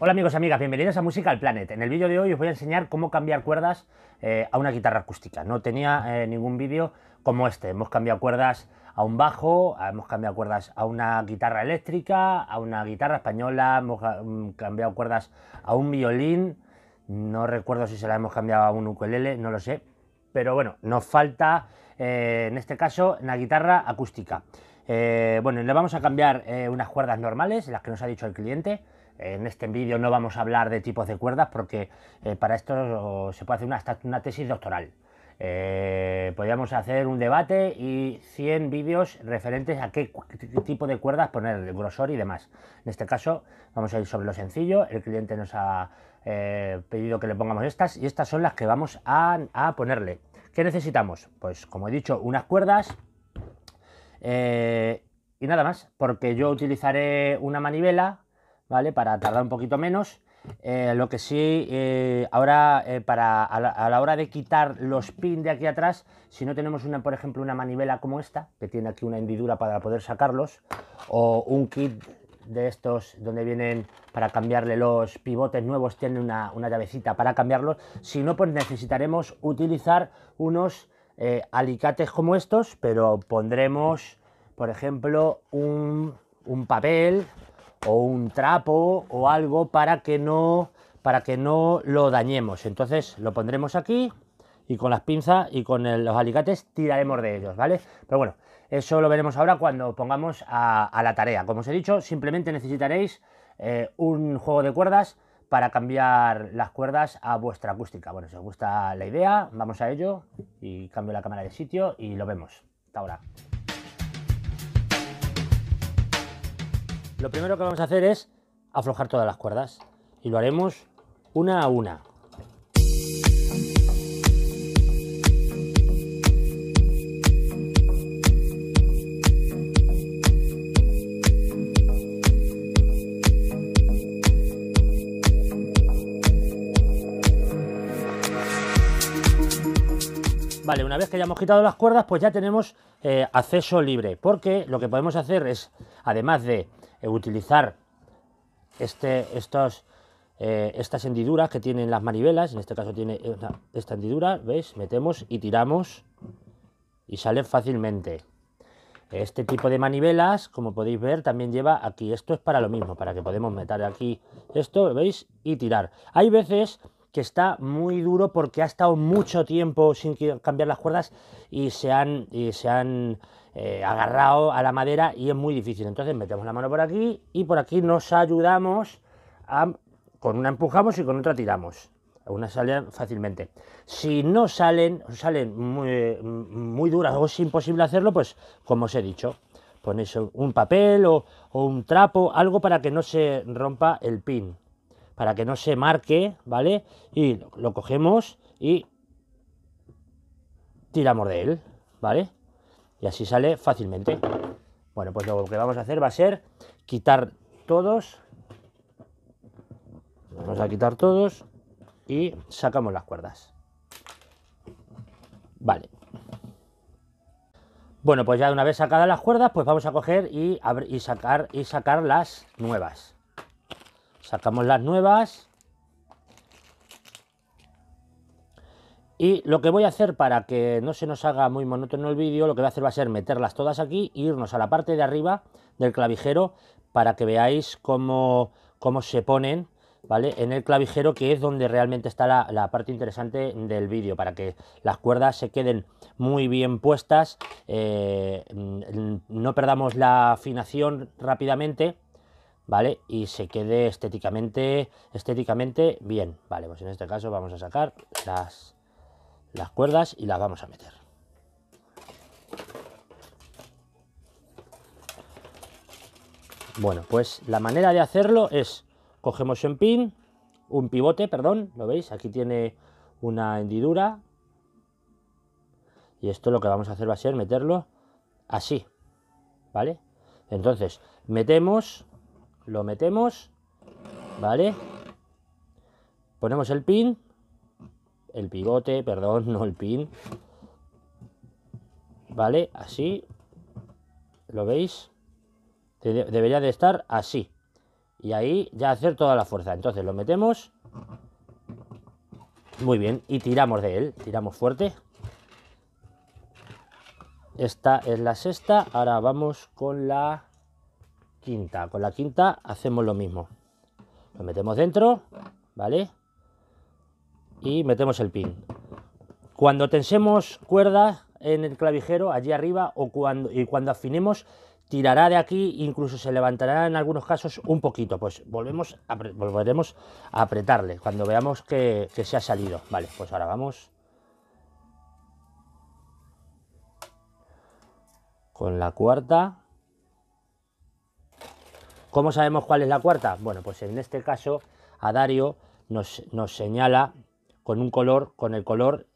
Hola amigos y amigas, bienvenidos a música al Planet. En el vídeo de hoy os voy a enseñar cómo cambiar cuerdas eh, a una guitarra acústica. No tenía eh, ningún vídeo como este. Hemos cambiado cuerdas a un bajo, hemos cambiado cuerdas a una guitarra eléctrica, a una guitarra española, hemos mm, cambiado cuerdas a un violín. No recuerdo si se la hemos cambiado a un ukulele, no lo sé. Pero bueno, nos falta eh, en este caso una guitarra acústica. bueno, le vamos a cambiar unas cuerdas normales, las que nos ha dicho el cliente, en este vídeo no vamos a hablar de tipos de cuerdas porque eh, para esto se puede hacer una, tesis doctoral. Eh, podríamos hacer un debate y 100 vídeos referentes a qué tipo de cuerdas poner, el grosor y demás. En este caso vamos a ir sobre lo sencillo, el cliente nos ha eh, pedido que le pongamos estas y estas son las que vamos a, ponerle. ¿Qué necesitamos? Pues como he dicho, unas cuerdas y nada más, porque yo utilizaré una manivela ¿vale? Para tardar un poquito menos. Eh, lo que sí, eh, ahora eh, para, a la, hora de quitar los pins de aquí atrás, si no tenemos una, por ejemplo, una manivela como esta, que tiene aquí una hendidura para poder sacarlos, o un kit de estos donde vienen para cambiarle los pivotes nuevos, tiene una, llavecita para cambiarlos, si no, pues necesitaremos utilizar unos alicates como estos, pero pondremos, por ejemplo, un, un papel o un trapo o algo para que no para que no lo dañemos. Entonces lo pondremos aquí y con las pinzas y con los alicates tiraremos de ellos, ¿vale? Pero bueno, eso lo veremos ahora cuando pongamos a, la tarea. Como os he dicho, simplemente necesitaréis eh, un juego de cuerdas para cambiar las cuerdas a vuestra acústica. Bueno, si os gusta la idea, vamos a ello y cambio la cámara de sitio y lo vemos. Hasta ahora. Lo primero que vamos a hacer es aflojar todas las cuerdas y lo haremos una a una. Vale, una vez que hayamos quitado las cuerdas, pues ya tenemos eh, acceso libre, porque lo que podemos hacer es, además de eh, utilizar este, estos, eh, estas hendiduras que tienen las manivelas, en este caso tiene eh, esta hendidura, ¿veis? Metemos y tiramos y sale fácilmente. Este tipo de manivelas, como podéis ver, también lleva aquí. Esto es para lo mismo, para que podemos meter aquí esto, ¿veis? Y tirar. Hay veces que está muy duro porque ha estado mucho tiempo sin cambiar las cuerdas y se han, se han eh, agarrado a la madera y es muy difícil. Entonces metemos la mano por aquí y por aquí nos ayudamos con una empujamos y con otra tiramos. una salen fácilmente. Si no salen, salen muy, muy duras o es imposible hacerlo, pues como os he dicho, ponéis un papel o un trapo, algo para que no se rompa el pin para que no se marque, ¿vale? Y lo, cogemos y tiramos de él, ¿vale? Y así sale fácilmente. Bueno, pues lo que vamos a hacer va a ser quitar todos. Vamos a quitar todos y sacamos las cuerdas. Vale. Bueno, pues ya una vez sacadas las cuerdas, pues vamos a coger y, y, sacar, y sacar las nuevas. Sacamos las nuevas. Y lo que voy a hacer para que no se nos haga muy monótono el vídeo, lo que voy a hacer va a ser meterlas todas aquí e irnos a la parte de arriba del clavijero para que veáis cómo, se ponen ¿vale? en el clavijero, que es donde realmente está la, parte interesante del vídeo, para que las cuerdas se queden muy bien puestas, eh, mm, no perdamos la afinación rápidamente ¿vale? Y se quede estéticamente, estéticamente bien. Vale, pues en este caso vamos a sacar las, las cuerdas y las vamos a meter. Bueno, pues la manera de hacerlo es, cogemos un pin, un pivote, perdón, ¿lo veis? Aquí tiene una hendidura. Y esto lo que vamos a hacer va a ser meterlo así, ¿vale? Entonces, metemos lo metemos, ¿vale? Ponemos el pin, el pivote, perdón, no el pin, ¿vale? Así, ¿lo veis? Debería de estar así. Y ahí ya hacer toda la fuerza. Entonces lo metemos. Muy bien. Y tiramos de él. Tiramos fuerte. Esta es la sexta. Ahora vamos con la con la quinta hacemos lo mismo. Lo metemos dentro, ¿vale? Y metemos el pin. Cuando tensemos cuerda en el clavijero, allí arriba, o cuando, y cuando afinemos, tirará de aquí, incluso se levantará en algunos casos un poquito. Pues volvemos a, volveremos a apretarle cuando veamos que, que se ha salido. Vale, pues ahora vamos. Con la cuarta. ¿Cómo sabemos cuál es la cuarta? Bueno, pues en este caso a nos, señala con un color, con el color,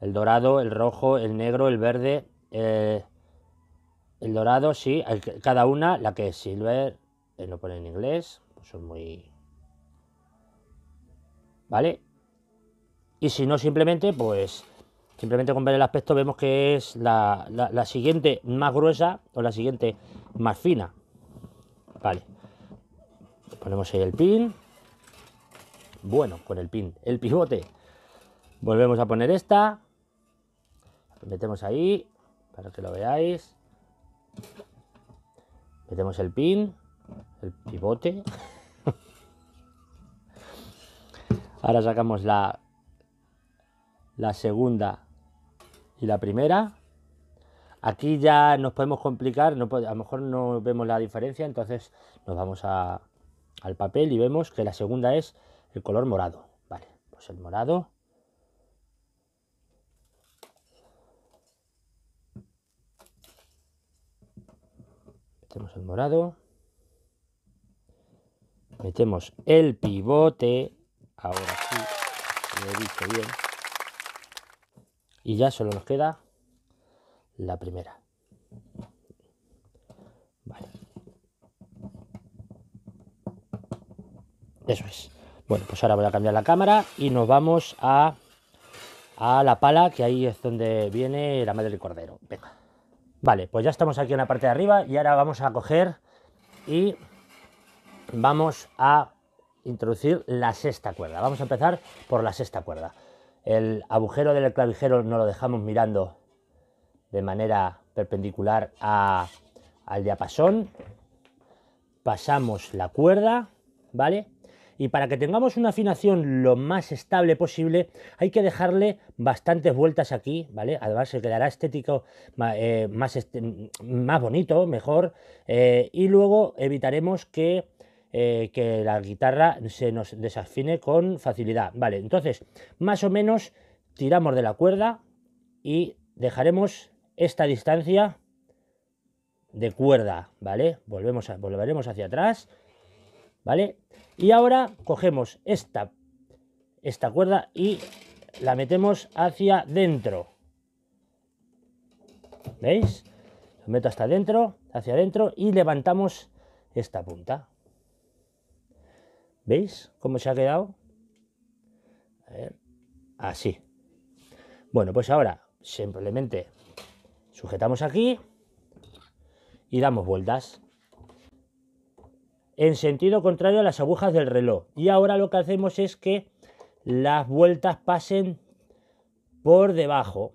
el dorado, el rojo, el negro, el verde, eh, el dorado, sí, cada una, la que es silver, lo eh, pone en inglés, pues son muy... ¿Vale? Y si no, simplemente, pues, simplemente con ver el aspecto vemos que es la siguiente más gruesa o la siguiente más fina. Vale. Ponemos ahí el pin. Bueno, con el pin. El pivote. Volvemos a poner esta. Metemos ahí. Para que lo veáis. Metemos el pin. El pivote. Ahora sacamos la, la segunda y la primera. Aquí ya nos podemos complicar, a lo mejor no vemos la diferencia, entonces nos vamos al papel y vemos que la segunda es el color morado. Vale, pues el morado. Metemos el morado. Metemos el pivote. Ahora sí, lo he dicho bien. Y ya solo nos queda la primera. Vale. Eso es. Bueno, pues ahora voy a cambiar la cámara y nos vamos a, a la pala, que ahí es donde viene la madre del cordero. Venga. Vale, pues ya estamos aquí en la parte de arriba y ahora vamos a coger y vamos a introducir la sexta cuerda. Vamos a empezar por la sexta cuerda. El agujero del clavijero no lo dejamos mirando de manera perpendicular a, al diapasón. Pasamos la cuerda, ¿vale? Y para que tengamos una afinación lo más estable posible, hay que dejarle bastantes vueltas aquí, ¿vale? Además se quedará estético, eh, más, más, bonito, mejor. Eh, y luego evitaremos que, eh, que la guitarra se nos desafine con facilidad. Vale, entonces, más o menos tiramos de la cuerda y dejaremos esta distancia de cuerda, ¿vale? Volvemos a, volveremos hacia atrás, ¿vale? Y ahora cogemos esta, esta cuerda y la metemos hacia dentro. ¿Veis? Lo meto hasta adentro, hacia adentro y levantamos esta punta. ¿Veis cómo se ha quedado? así. Bueno, pues ahora simplemente Sujetamos aquí y damos vueltas en sentido contrario a las agujas del reloj. Y ahora lo que hacemos es que las vueltas pasen por debajo.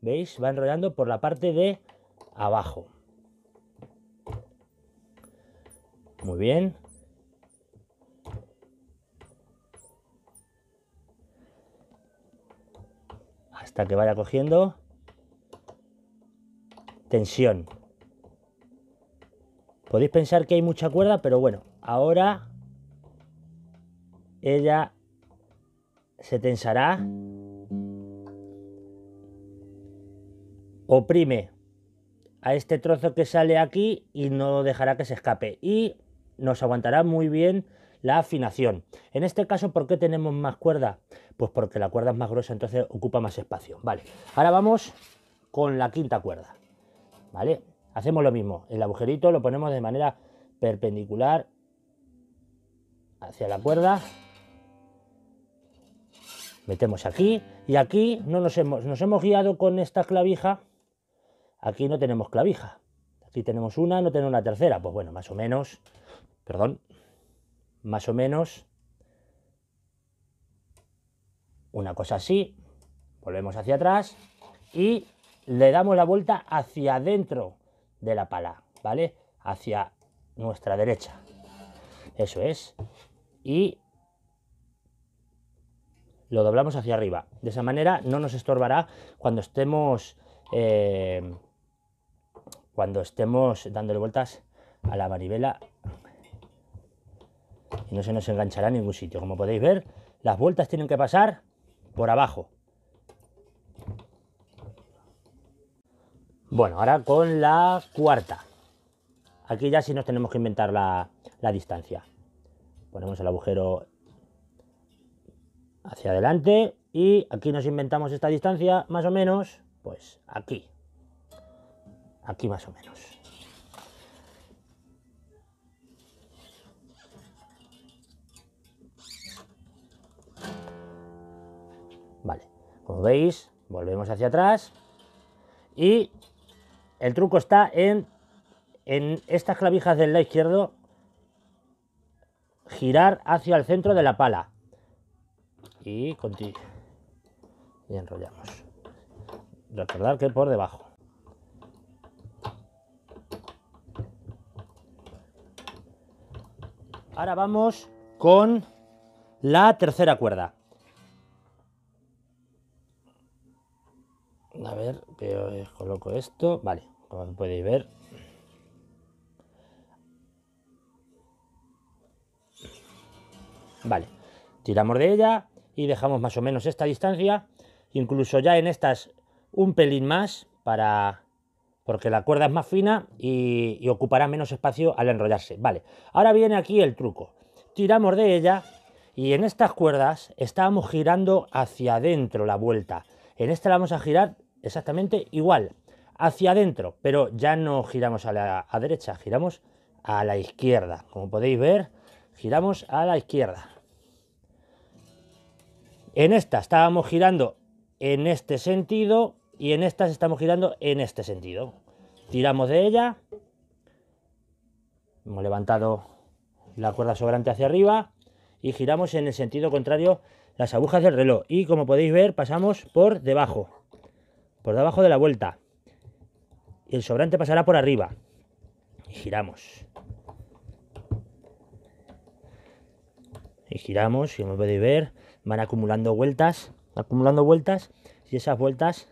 ¿Veis? Va enrollando por la parte de abajo. Muy bien. Hasta que vaya cogiendo tensión. Podéis pensar que hay mucha cuerda, pero bueno, ahora ella se tensará. Oprime a este trozo que sale aquí y no dejará que se escape. Y nos aguantará muy bien la afinación. En este caso, ¿por qué tenemos más cuerda? Pues porque la cuerda es más gruesa, entonces ocupa más espacio. Vale, ahora vamos con la quinta cuerda. ¿vale? Hacemos lo mismo, el agujerito lo ponemos de manera perpendicular hacia la cuerda, metemos aquí y aquí no nos hemos, nos hemos guiado con esta clavija, aquí no tenemos clavija, aquí tenemos una, no tenemos una tercera, pues bueno, más o menos, perdón, más o menos una cosa así, volvemos hacia atrás y le damos la vuelta hacia adentro de la pala, ¿vale? Hacia nuestra derecha. Eso es. Y lo doblamos hacia arriba. De esa manera no nos estorbará cuando estemos eh, cuando estemos dándole vueltas a la manivela y no se nos enganchará en ningún sitio. Como podéis ver, las vueltas tienen que pasar por abajo. Bueno, ahora con la cuarta. Aquí ya sí nos tenemos que inventar la, distancia. Ponemos el agujero hacia adelante y aquí nos inventamos esta distancia más o menos, pues aquí. Aquí más o menos. Vale, como veis, volvemos hacia atrás y el truco está en, en estas clavijas del lado izquierdo, girar hacia el centro de la pala. Y, contigo. y enrollamos. Recordar que por debajo. Ahora vamos con la tercera cuerda. a ver, pero eh, coloco esto, vale, como podéis ver. Vale, tiramos de ella y dejamos más o menos esta distancia, incluso ya en estas un pelín más para porque la cuerda es más fina y, y ocupará menos espacio al enrollarse. Vale, ahora viene aquí el truco. Tiramos de ella y en estas cuerdas estábamos girando hacia adentro la vuelta. En esta la vamos a girar exactamente igual, hacia adentro, pero ya no giramos a la derecha, giramos a la izquierda. Como podéis ver, giramos a la izquierda. En esta estábamos girando en este sentido y en estas estamos girando en este sentido. Tiramos de ella, hemos levantado la cuerda sobrante hacia arriba y giramos en el sentido contrario las agujas del reloj. Y como podéis ver, pasamos por debajo por debajo de la vuelta. Y el sobrante pasará por arriba. Y giramos. Y giramos, y como podéis ver, van acumulando vueltas, acumulando vueltas, y esas vueltas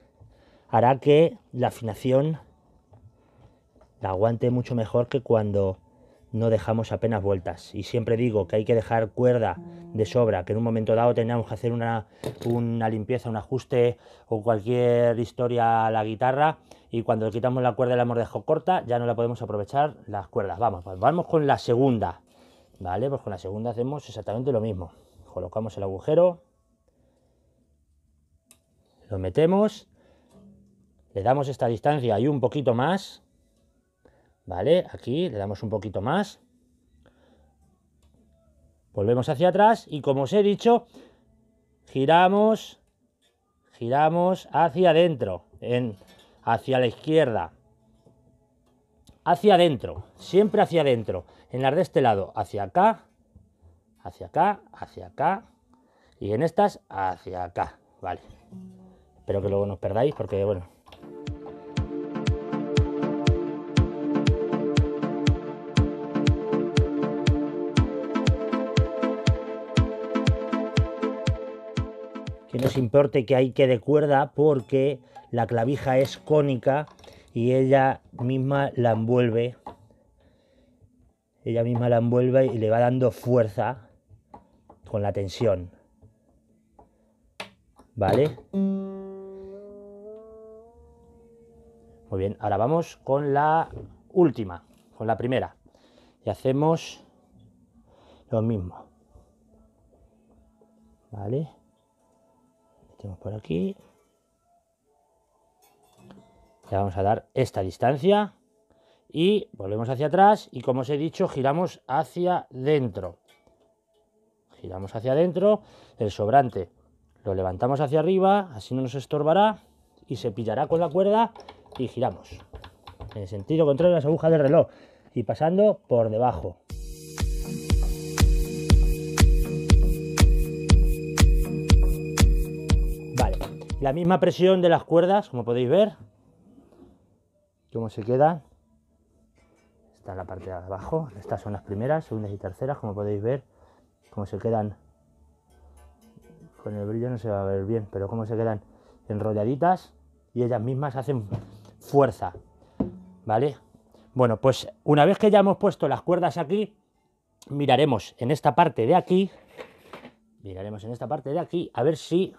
hará que la afinación la aguante mucho mejor que cuando no dejamos apenas vueltas. Y siempre digo que hay que dejar cuerda de sobra, que en un momento dado tengamos que hacer una, una limpieza, un ajuste o cualquier historia a la guitarra. Y cuando quitamos la cuerda y la hemos corta, ya no la podemos aprovechar las cuerdas. Vamos, pues vamos con la segunda. Vale, pues con la segunda hacemos exactamente lo mismo. Colocamos el agujero, lo metemos, le damos esta distancia y un poquito más Vale, aquí le damos un poquito más. Volvemos hacia atrás y como os he dicho, giramos, giramos hacia adentro, en, hacia la izquierda. Hacia adentro, siempre hacia adentro. En las de este lado, hacia acá, hacia acá, hacia acá. Y en estas, hacia acá. Vale. Espero que luego no os perdáis porque, bueno, que no se importe que que de cuerda porque la clavija es cónica y ella misma la envuelve. Ella misma la envuelve y le va dando fuerza con la tensión. ¿Vale? Muy bien, ahora vamos con la última, con la primera. Y hacemos lo mismo. ¿Vale? por aquí. Le vamos a dar esta distancia. Y volvemos hacia atrás y como os he dicho, giramos hacia dentro. Giramos hacia adentro, el sobrante lo levantamos hacia arriba, así no nos estorbará y se pillará con la cuerda y giramos. En el sentido contrario a las agujas del reloj y pasando por debajo. La misma presión de las cuerdas, como podéis ver, cómo se quedan, Esta es la parte de abajo, estas son las primeras, segundas y terceras, como podéis ver, cómo se quedan. Con el brillo no se va a ver bien, pero cómo se quedan enrolladitas y ellas mismas hacen fuerza, ¿vale? Bueno, pues una vez que ya hemos puesto las cuerdas aquí, miraremos en esta parte de aquí, miraremos en esta parte de aquí, a ver si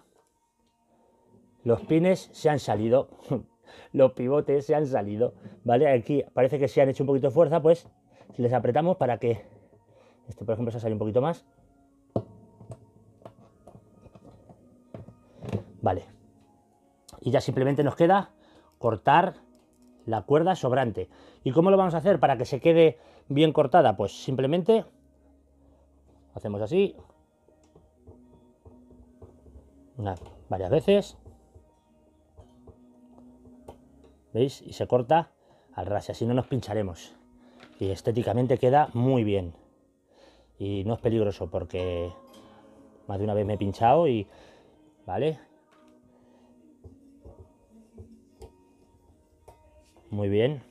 los pines se han salido, los pivotes se han salido, ¿vale? Aquí parece que se han hecho un poquito de fuerza, pues les apretamos para que, este por ejemplo se ha salido un poquito más. Vale. Y ya simplemente nos queda cortar la cuerda sobrante. ¿Y cómo lo vamos a hacer para que se quede bien cortada? Pues simplemente hacemos así, varias veces. ¿Veis? Y se corta al ras, así no nos pincharemos. Y estéticamente queda muy bien. Y no es peligroso porque más de una vez me he pinchado y... ¿Vale? Muy bien.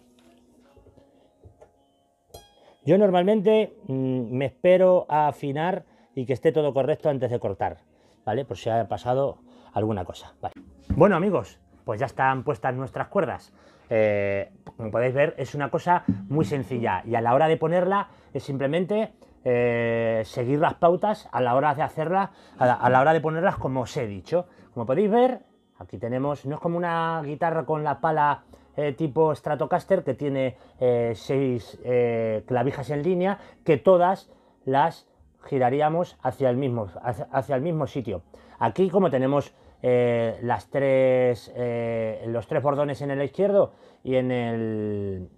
Yo normalmente mm, me espero a afinar y que esté todo correcto antes de cortar, ¿vale? Por si ha pasado alguna cosa, ¿vale? Bueno amigos, pues ya están puestas nuestras cuerdas. Eh, como podéis ver, es una cosa muy sencilla y a la hora de ponerla es simplemente eh, seguir las pautas a la hora de hacerlas, a, la, hora de ponerlas como os he dicho. Como podéis ver, aquí tenemos, no es como una guitarra con la pala eh, tipo Stratocaster que tiene seis clavijas en línea que todas las giraríamos hacia el mismo, hacia el mismo sitio. Aquí como tenemos eh, las tres, eh, los tres bordones en el izquierdo y en el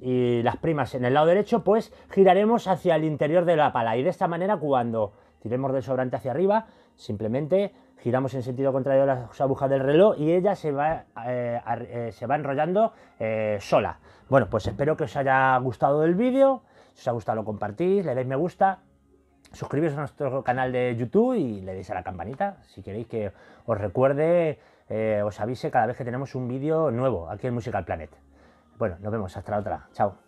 y las primas en el lado derecho, pues giraremos hacia el interior de la pala. Y de esta manera, cuando tiremos del sobrante hacia arriba, simplemente giramos en sentido contrario a las agujas del reloj y ella se va, eh, se va enrollando sola. Bueno, pues espero que os haya gustado el vídeo. Si os ha gustado, lo compartís, le dais me gusta suscribiros a nuestro canal de YouTube y le deis a la campanita si queréis que os recuerde, eh, os avise cada vez que tenemos un vídeo nuevo aquí en Musical Planet. Bueno, nos vemos, hasta la otra. Chao.